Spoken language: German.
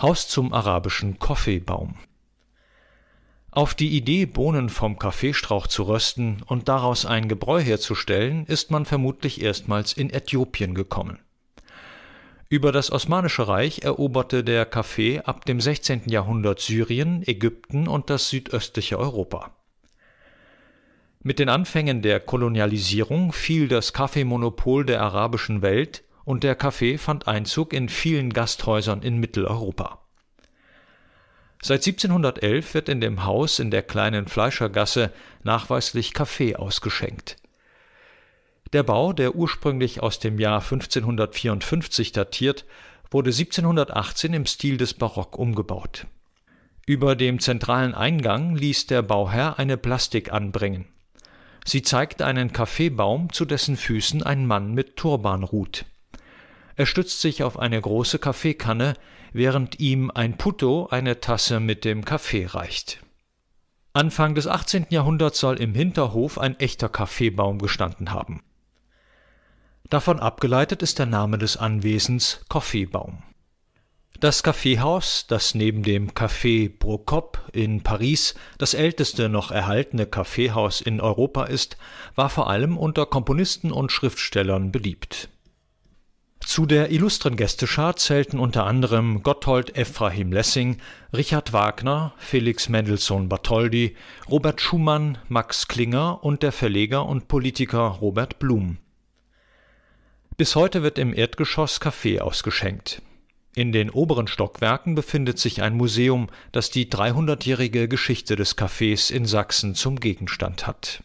Haus zum arabischen Koffeebaum. Auf die Idee, Bohnen vom Kaffeestrauch zu rösten und daraus ein Gebräu herzustellen, ist man vermutlich erstmals in Äthiopien gekommen. Über das Osmanische Reich eroberte der Kaffee ab dem 16. Jahrhundert Syrien, Ägypten und das südöstliche Europa. Mit den Anfängen der Kolonialisierung fiel das Kaffeemonopol der arabischen Welt und der Kaffee fand Einzug in vielen Gasthäusern in Mitteleuropa. Seit 1711 wird in dem Haus in der kleinen Fleischergasse nachweislich Kaffee ausgeschenkt. Der Bau, der ursprünglich aus dem Jahr 1554 datiert, wurde 1718 im Stil des Barock umgebaut. Über dem zentralen Eingang ließ der Bauherr eine Plastik anbringen. Sie zeigt einen Kaffeebaum, zu dessen Füßen ein Mann mit Turban ruht. Er stützt sich auf eine große Kaffeekanne, während ihm ein Putto eine Tasse mit dem Kaffee reicht. Anfang des 18. Jahrhunderts soll im Hinterhof ein echter Kaffeebaum gestanden haben. Davon abgeleitet ist der Name des Anwesens Kaffeebaum. Das Kaffeehaus, das neben dem Café Brocop in Paris das älteste noch erhaltene Kaffeehaus in Europa ist, war vor allem unter Komponisten und Schriftstellern beliebt. Zu der illustren Gästeschar zählten unter anderem Gotthold Ephraim Lessing, Richard Wagner, Felix Mendelssohn Bartholdy, Robert Schumann, Max Klinger und der Verleger und Politiker Robert Blum. Bis heute wird im Erdgeschoss Kaffee ausgeschenkt. In den oberen Stockwerken befindet sich ein Museum, das die 300-jährige Geschichte des Cafés in Sachsen zum Gegenstand hat